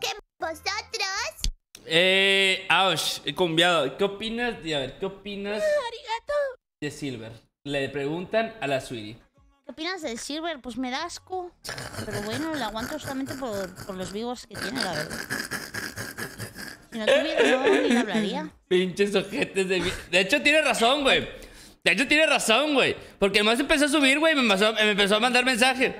que vosotros? Eh, he conviado, ¿qué opinas? De, a ver, ¿qué opinas ah, de Silver? Le preguntan a la Sweetie. ¿Qué opinas de Silver? Pues me da asco. Pero bueno, lo aguanto solamente por, los vivos que tiene, la verdad. Si no tuviera, no, ni hablaría. Pinches ojetes de... De hecho, tiene razón, güey. De hecho, tiene razón, güey. Porque además empezó a subir, güey. Me, me empezó, a mandar mensaje.